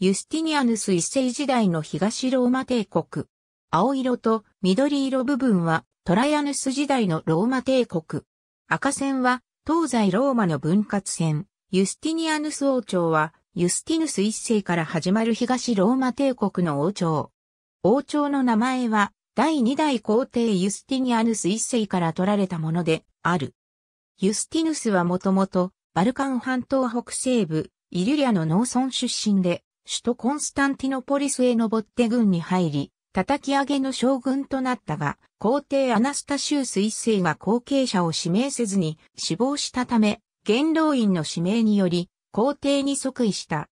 ユスティニアヌス一世時代の東ローマ帝国。青色と緑色部分はトライアヌス時代のローマ帝国。赤線は東西ローマの分割線。ユスティニアヌス王朝はユスティヌス一世から始まる東ローマ帝国の王朝。王朝の名前は第二代皇帝ユスティニアヌス一世から取られたものである。ユスティヌスはもともとバルカン半島北西部イリュリアの農村出身で首都コンスタンティノポリスへ登って軍に入り、叩き上げの将軍となったが、皇帝アナスタシウス一世が後継者を指名せずに死亡したため、元老院の指名により、皇帝に即位した。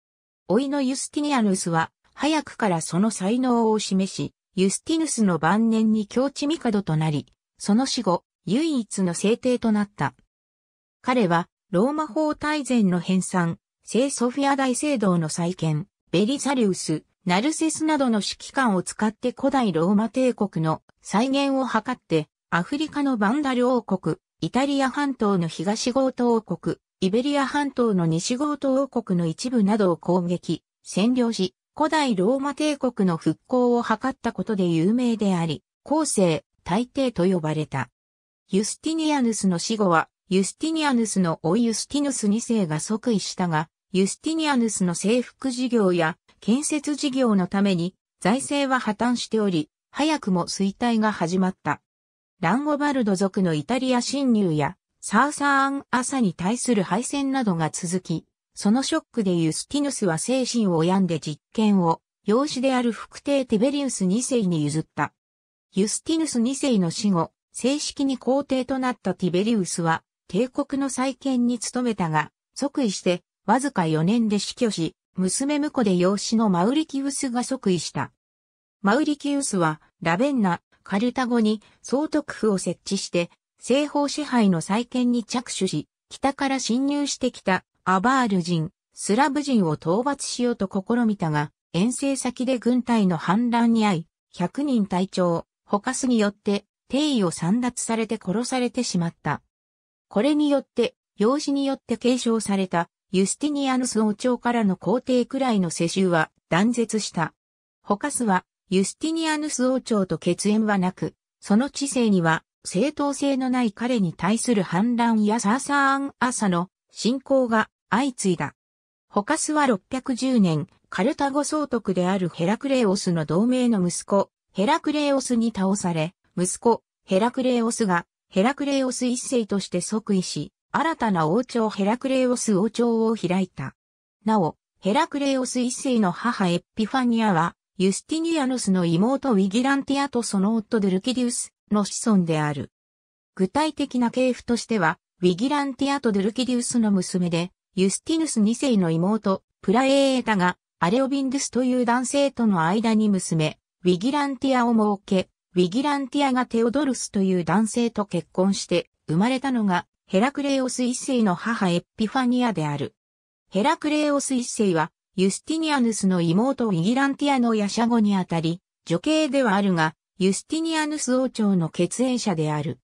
いのユスティニアヌスは、早くからその才能を示し、ユスティヌスの晩年に境地帝となり、その死後、唯一の聖帝となった。彼は、ローマ法大全の編纂、聖ソフィア大聖堂の再建、ベリサリウス、ナルセスなどの指揮官を使って古代ローマ帝国の再現を図って、アフリカのバンダル王国、イタリア半島の東ゴート王国、イベリア半島の西ゴート王国の一部などを攻撃、占領し、古代ローマ帝国の復興を図ったことで有名であり、後世、大帝と呼ばれた。ユスティニアヌスの死後は、ユスティニアヌスのオイユスティヌス2世が即位したが、ユスティニアヌスの征服事業や建設事業のために財政は破綻しており、早くも衰退が始まった。ランゴバルド族のイタリア侵入やサーサーンアサに対する敗戦などが続き、そのショックでユスティヌスは精神を病んで実権を、養子である副帝テベリウス2世に譲った。ユスティヌス2世の死後、正式に皇帝となったティベリウスは、帝国の再建に努めたが、即位してわずか4年で死去し、娘婿で養子のマウリキウスが即位した。マウリキウスは、ラベンナ、カルタゴに総督府を設置して、西方支配の再建に着手し、北から侵入してきたアバール人、スラブ人を討伐しようと試みたが、遠征先で軍隊の反乱に遭い、100人隊長、ホカスによって、定位を散奪されて殺されてしまった。これによって、養子によって継承されたユスティニアヌス王朝からの皇帝くらいの世襲は断絶した。ホカスは、ユスティニアヌス王朝と血縁はなく、その知性には、正当性のない彼に対する反乱やサーサーン・アサの信仰が相次いだ。ホカスは610年、カルタゴ総督であるヘラクレオスの同盟の息子、ヘラクレオスに倒され、息子、ヘラクレオスが、ヘラクレオス一世として即位し、新たな王朝ヘラクレオス王朝を開いた。なお、ヘラクレオス一世の母エピファニアは、ユスティニアヌスの妹ウィギランティアとその夫ドゥルキディウスの子孫である。具体的な系譜としては、ウィギランティアとドゥルキディウスの娘で、ユスティヌス二世の妹、プラエータが、アレオビンドゥスという男性との間に娘、ウィギランティアを設け、ウィギランティアがテオドルスという男性と結婚して、生まれたのがヘラクレオス一世の母エピファニアである。ヘラクレオス一世は、ユスティニアヌスの妹イギランティアのヤシャゴにあたり、女系ではあるが、ユスティニアヌス王朝の血縁者である。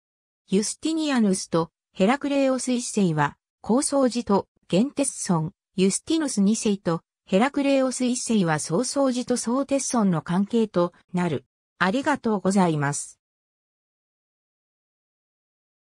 ユスティニアヌスとヘラクレオス一世は、高僧寺とゲンテッソン、ユスティヌス二世とヘラクレオス一世は曹操寺とソ鉄村の関係となる。ありがとうございます。